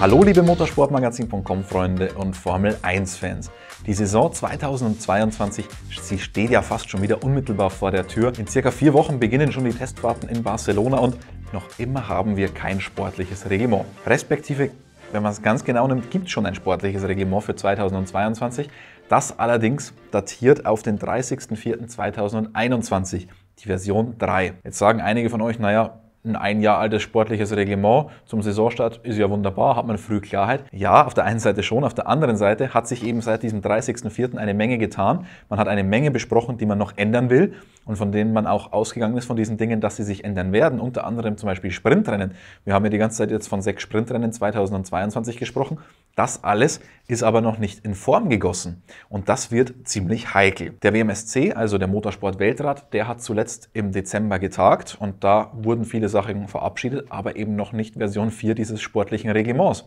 Hallo liebe motorsportmagazin.com Freunde und Formel 1 Fans. Die Saison 2022, sie steht ja fast schon wieder unmittelbar vor der Tür. In circa vier Wochen beginnen schon die Testfahrten in Barcelona und noch immer haben wir kein sportliches Reglement. Respektive, wenn man es ganz genau nimmt, gibt es schon ein sportliches Reglement für 2022. Das allerdings datiert auf den 30.04.2021, die Version 3. Jetzt sagen einige von euch, naja, ein ein Jahr altes sportliches Reglement zum Saisonstart ist ja wunderbar, hat man früh Klarheit. Ja, auf der einen Seite schon, auf der anderen Seite hat sich eben seit diesem 30.04. eine Menge getan. Man hat eine Menge besprochen, die man noch ändern will und von denen man auch ausgegangen ist von diesen Dingen, dass sie sich ändern werden. Unter anderem zum Beispiel Sprintrennen. Wir haben ja die ganze Zeit jetzt von sechs Sprintrennen 2022 gesprochen. Das alles ist aber noch nicht in Form gegossen und das wird ziemlich heikel. Der WMSC, also der Motorsport Weltrat, der hat zuletzt im Dezember getagt und da wurden viele Sachen verabschiedet, aber eben noch nicht Version 4 dieses sportlichen Reglements.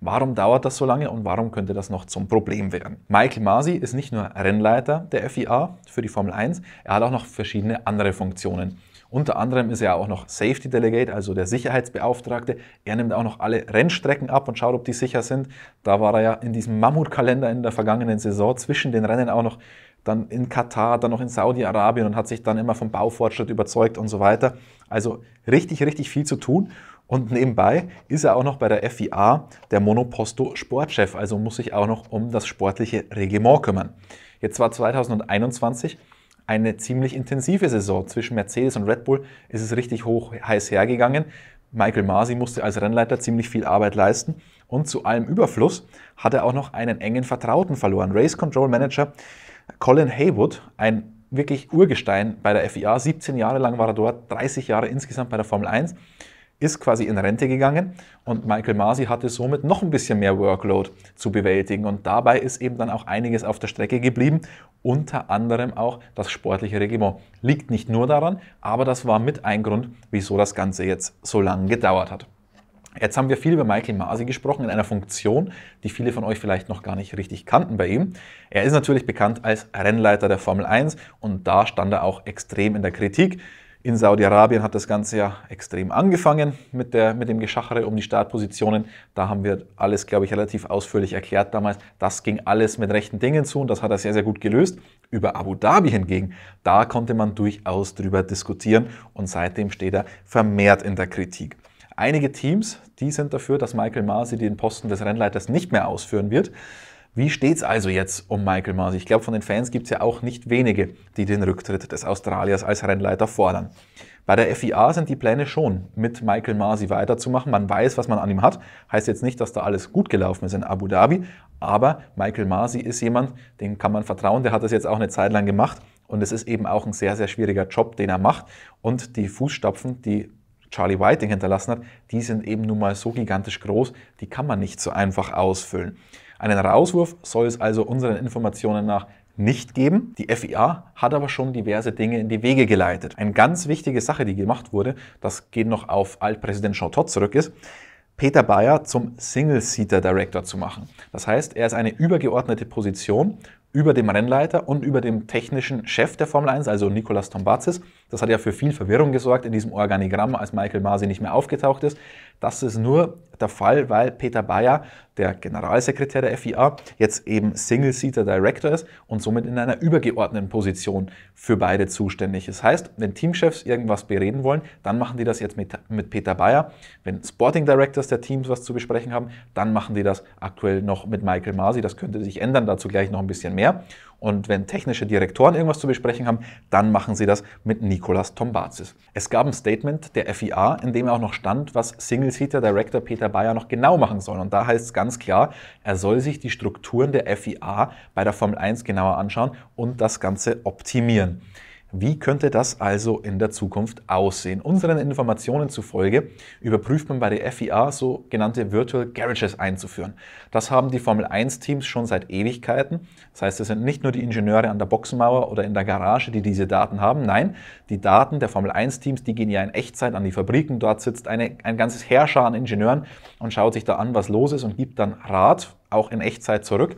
Warum dauert das so lange und warum könnte das noch zum Problem werden? Michael Masi ist nicht nur Rennleiter der FIA für die Formel 1, er hat auch noch verschiedene andere Funktionen. Unter anderem ist er auch noch Safety Delegate, also der Sicherheitsbeauftragte. Er nimmt auch noch alle Rennstrecken ab und schaut, ob die sicher sind. Da war er ja in diesem Mammutkalender in der vergangenen Saison zwischen den Rennen auch noch dann in Katar, dann noch in Saudi-Arabien und hat sich dann immer vom Baufortschritt überzeugt und so weiter. Also richtig, richtig viel zu tun. Und nebenbei ist er auch noch bei der FIA der Monoposto Sportchef, also muss sich auch noch um das sportliche Reglement kümmern. Jetzt war 2021 eine ziemlich intensive Saison. Zwischen Mercedes und Red Bull ist es richtig hoch heiß hergegangen. Michael Masi musste als Rennleiter ziemlich viel Arbeit leisten und zu allem Überfluss hat er auch noch einen engen Vertrauten verloren. Race Control Manager Colin Haywood, ein wirklich Urgestein bei der FIA. 17 Jahre lang war er dort, 30 Jahre insgesamt bei der Formel 1 ist quasi in Rente gegangen und Michael Masi hatte somit noch ein bisschen mehr Workload zu bewältigen. Und dabei ist eben dann auch einiges auf der Strecke geblieben, unter anderem auch das sportliche Regiment. Liegt nicht nur daran, aber das war mit ein Grund, wieso das Ganze jetzt so lange gedauert hat. Jetzt haben wir viel über Michael Masi gesprochen in einer Funktion, die viele von euch vielleicht noch gar nicht richtig kannten bei ihm. Er ist natürlich bekannt als Rennleiter der Formel 1 und da stand er auch extrem in der Kritik. In Saudi-Arabien hat das Ganze ja extrem angefangen mit, der, mit dem Geschachere um die Startpositionen. Da haben wir alles, glaube ich, relativ ausführlich erklärt damals. Das ging alles mit rechten Dingen zu und das hat er sehr, sehr gut gelöst. Über Abu Dhabi hingegen, da konnte man durchaus drüber diskutieren und seitdem steht er vermehrt in der Kritik. Einige Teams, die sind dafür, dass Michael Masi den Posten des Rennleiters nicht mehr ausführen wird. Wie steht es also jetzt um Michael Masi? Ich glaube, von den Fans gibt es ja auch nicht wenige, die den Rücktritt des Australiers als Rennleiter fordern. Bei der FIA sind die Pläne schon, mit Michael Masi weiterzumachen. Man weiß, was man an ihm hat. Heißt jetzt nicht, dass da alles gut gelaufen ist in Abu Dhabi, aber Michael Masi ist jemand, dem kann man vertrauen. Der hat das jetzt auch eine Zeit lang gemacht und es ist eben auch ein sehr, sehr schwieriger Job, den er macht. Und die Fußstapfen, die Charlie Whiting hinterlassen hat, die sind eben nun mal so gigantisch groß, die kann man nicht so einfach ausfüllen. Einen Rauswurf soll es also unseren Informationen nach nicht geben. Die FIA hat aber schon diverse Dinge in die Wege geleitet. Eine ganz wichtige Sache, die gemacht wurde, das geht noch auf Altpräsident Jean Todt zurück, ist, Peter Bayer zum Single-Seater-Director zu machen. Das heißt, er ist eine übergeordnete Position über dem Rennleiter und über dem technischen Chef der Formel 1, also Nicolas Tombazis. Das hat ja für viel Verwirrung gesorgt in diesem Organigramm, als Michael Masi nicht mehr aufgetaucht ist. Das ist nur der Fall, weil Peter Bayer, der Generalsekretär der FIA, jetzt eben Single-Seater Director ist und somit in einer übergeordneten Position für beide zuständig ist. Das heißt, wenn Teamchefs irgendwas bereden wollen, dann machen die das jetzt mit, mit Peter Bayer. Wenn Sporting Directors der Teams was zu besprechen haben, dann machen die das aktuell noch mit Michael Masi. Das könnte sich ändern, dazu gleich noch ein bisschen mehr mehr. Und wenn technische Direktoren irgendwas zu besprechen haben, dann machen sie das mit Nikolas Tombazis. Es gab ein Statement der FIA, in dem auch noch stand, was Single-Seater Director Peter Bayer noch genau machen soll. Und da heißt es ganz klar, er soll sich die Strukturen der FIA bei der Formel 1 genauer anschauen und das Ganze optimieren. Wie könnte das also in der Zukunft aussehen? Unseren Informationen zufolge überprüft man bei der FIA sogenannte Virtual Garages einzuführen. Das haben die Formel 1-Teams schon seit Ewigkeiten. Das heißt, es sind nicht nur die Ingenieure an der Boxenmauer oder in der Garage, die diese Daten haben. Nein, die Daten der Formel 1-Teams, die gehen ja in Echtzeit an die Fabriken. Dort sitzt eine, ein ganzes Herrscher an Ingenieuren und schaut sich da an, was los ist und gibt dann Rat, auch in Echtzeit zurück.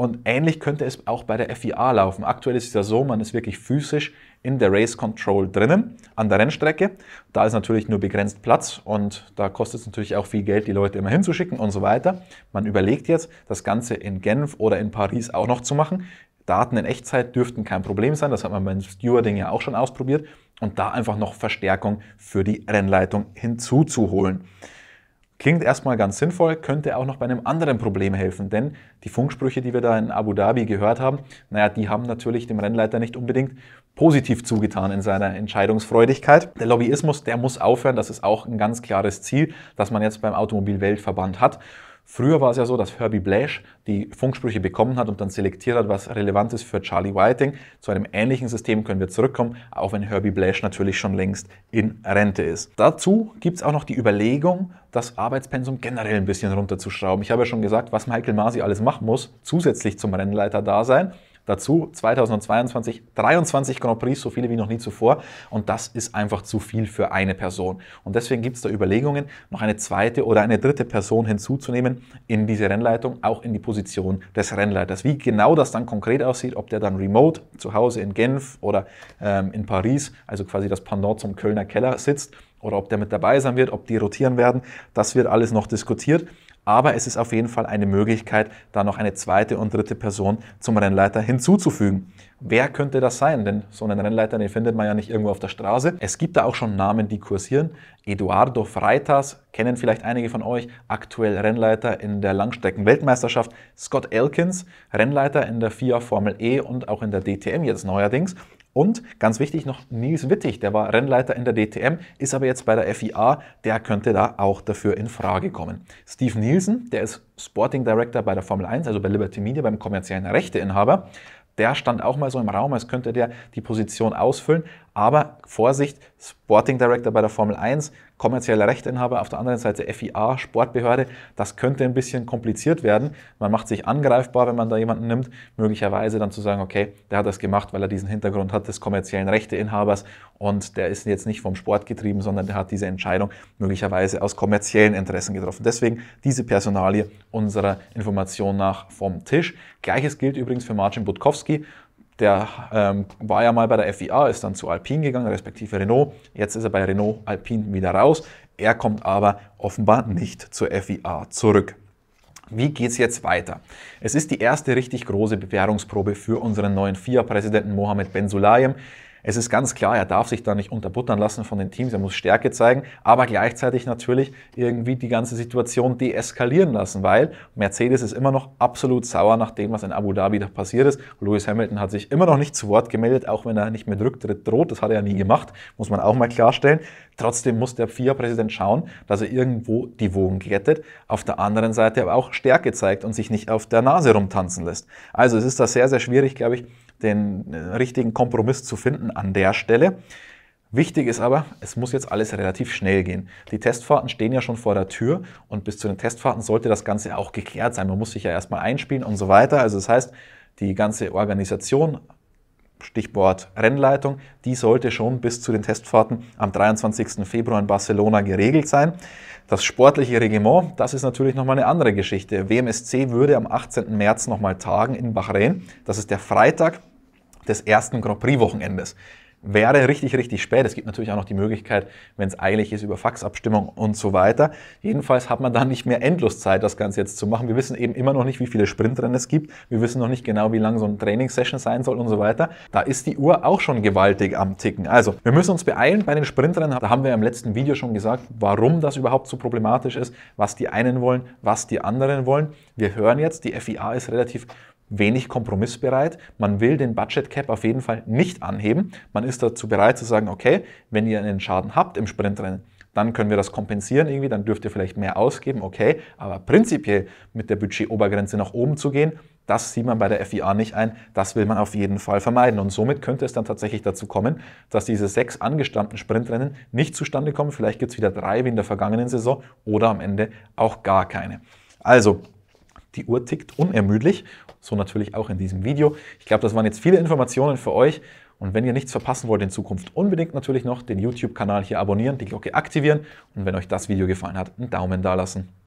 Und ähnlich könnte es auch bei der FIA laufen. Aktuell ist es ja so, man ist wirklich physisch in der Race Control drinnen, an der Rennstrecke. Da ist natürlich nur begrenzt Platz und da kostet es natürlich auch viel Geld, die Leute immer hinzuschicken und so weiter. Man überlegt jetzt, das Ganze in Genf oder in Paris auch noch zu machen. Daten in Echtzeit dürften kein Problem sein, das hat man beim Stewarding ja auch schon ausprobiert. Und da einfach noch Verstärkung für die Rennleitung hinzuzuholen. Klingt erstmal ganz sinnvoll, könnte auch noch bei einem anderen Problem helfen, denn die Funksprüche, die wir da in Abu Dhabi gehört haben, naja, die haben natürlich dem Rennleiter nicht unbedingt positiv zugetan in seiner Entscheidungsfreudigkeit. Der Lobbyismus, der muss aufhören, das ist auch ein ganz klares Ziel, das man jetzt beim Automobilweltverband hat. Früher war es ja so, dass Herbie Blash die Funksprüche bekommen hat und dann selektiert hat, was relevant ist für Charlie Whiting. Zu einem ähnlichen System können wir zurückkommen, auch wenn Herbie Blash natürlich schon längst in Rente ist. Dazu gibt es auch noch die Überlegung, das Arbeitspensum generell ein bisschen runterzuschrauben. Ich habe ja schon gesagt, was Michael Masi alles machen muss, zusätzlich zum rennleiter da sein. Dazu 2022 23 Grand Prix, so viele wie noch nie zuvor. Und das ist einfach zu viel für eine Person. Und deswegen gibt es da Überlegungen, noch eine zweite oder eine dritte Person hinzuzunehmen in diese Rennleitung, auch in die Position des Rennleiters. Wie genau das dann konkret aussieht, ob der dann remote zu Hause in Genf oder ähm, in Paris, also quasi das Pendant zum Kölner Keller sitzt, oder ob der mit dabei sein wird, ob die rotieren werden, das wird alles noch diskutiert aber es ist auf jeden Fall eine Möglichkeit, da noch eine zweite und dritte Person zum Rennleiter hinzuzufügen. Wer könnte das sein? Denn so einen Rennleiter, den findet man ja nicht irgendwo auf der Straße. Es gibt da auch schon Namen, die kursieren. Eduardo Freitas, kennen vielleicht einige von euch, aktuell Rennleiter in der Langstreckenweltmeisterschaft. Scott Elkins, Rennleiter in der FIA Formel E und auch in der DTM jetzt neuerdings. Und ganz wichtig noch Nils Wittig, der war Rennleiter in der DTM, ist aber jetzt bei der FIA, der könnte da auch dafür in Frage kommen. Steve Nielsen, der ist Sporting Director bei der Formel 1, also bei Liberty Media, beim kommerziellen Rechteinhaber, der stand auch mal so im Raum, als könnte der die Position ausfüllen, aber Vorsicht, Sporting Director bei der Formel 1, kommerzieller Rechteinhaber, auf der anderen Seite FIA, Sportbehörde, das könnte ein bisschen kompliziert werden. Man macht sich angreifbar, wenn man da jemanden nimmt, möglicherweise dann zu sagen, okay, der hat das gemacht, weil er diesen Hintergrund hat des kommerziellen Rechteinhabers und der ist jetzt nicht vom Sport getrieben, sondern der hat diese Entscheidung möglicherweise aus kommerziellen Interessen getroffen. Deswegen diese Personalie unserer Information nach vom Tisch. Gleiches gilt übrigens für Marcin Butkowski. Der ähm, war ja mal bei der FIA, ist dann zu Alpine gegangen, respektive Renault. Jetzt ist er bei Renault Alpine wieder raus. Er kommt aber offenbar nicht zur FIA zurück. Wie geht es jetzt weiter? Es ist die erste richtig große Bewährungsprobe für unseren neuen FIA-Präsidenten Mohamed Ben Sulayem. Es ist ganz klar, er darf sich da nicht unterbuttern lassen von den Teams, er muss Stärke zeigen, aber gleichzeitig natürlich irgendwie die ganze Situation deeskalieren lassen, weil Mercedes ist immer noch absolut sauer nach dem, was in Abu Dhabi da passiert ist. Lewis Hamilton hat sich immer noch nicht zu Wort gemeldet, auch wenn er nicht mit Rücktritt droht, das hat er ja nie gemacht, muss man auch mal klarstellen. Trotzdem muss der FIA-Präsident schauen, dass er irgendwo die Wogen glättet, auf der anderen Seite aber auch Stärke zeigt und sich nicht auf der Nase rumtanzen lässt. Also es ist da sehr, sehr schwierig, glaube ich, den äh, richtigen Kompromiss zu finden an der Stelle. Wichtig ist aber, es muss jetzt alles relativ schnell gehen. Die Testfahrten stehen ja schon vor der Tür und bis zu den Testfahrten sollte das Ganze auch geklärt sein. Man muss sich ja erstmal einspielen und so weiter. Also das heißt, die ganze Organisation, Stichwort Rennleitung, die sollte schon bis zu den Testfahrten am 23. Februar in Barcelona geregelt sein. Das sportliche Regiment, das ist natürlich nochmal eine andere Geschichte. WMSC würde am 18. März nochmal tagen in Bahrain. Das ist der Freitag des ersten Grand Prix-Wochenendes. Wäre richtig, richtig spät. Es gibt natürlich auch noch die Möglichkeit, wenn es eilig ist, über Faxabstimmung und so weiter. Jedenfalls hat man dann nicht mehr endlos Zeit, das Ganze jetzt zu machen. Wir wissen eben immer noch nicht, wie viele Sprintrennen es gibt. Wir wissen noch nicht genau, wie lang so eine Trainingssession sein soll und so weiter. Da ist die Uhr auch schon gewaltig am Ticken. Also, wir müssen uns beeilen bei den Sprintrennen. Da haben wir im letzten Video schon gesagt, warum das überhaupt so problematisch ist, was die einen wollen, was die anderen wollen. Wir hören jetzt, die FIA ist relativ wenig kompromissbereit. Man will den Budget Cap auf jeden Fall nicht anheben. Man ist dazu bereit zu sagen, okay, wenn ihr einen Schaden habt im Sprintrennen, dann können wir das kompensieren irgendwie, dann dürft ihr vielleicht mehr ausgeben, okay, aber prinzipiell mit der Budgetobergrenze nach oben zu gehen, das sieht man bei der FIA nicht ein, das will man auf jeden Fall vermeiden und somit könnte es dann tatsächlich dazu kommen, dass diese sechs angestammten Sprintrennen nicht zustande kommen, vielleicht gibt es wieder drei wie in der vergangenen Saison oder am Ende auch gar keine. Also, die Uhr tickt unermüdlich, so natürlich auch in diesem Video. Ich glaube, das waren jetzt viele Informationen für euch. Und wenn ihr nichts verpassen wollt in Zukunft, unbedingt natürlich noch den YouTube-Kanal hier abonnieren, die Glocke aktivieren und wenn euch das Video gefallen hat, einen Daumen da lassen.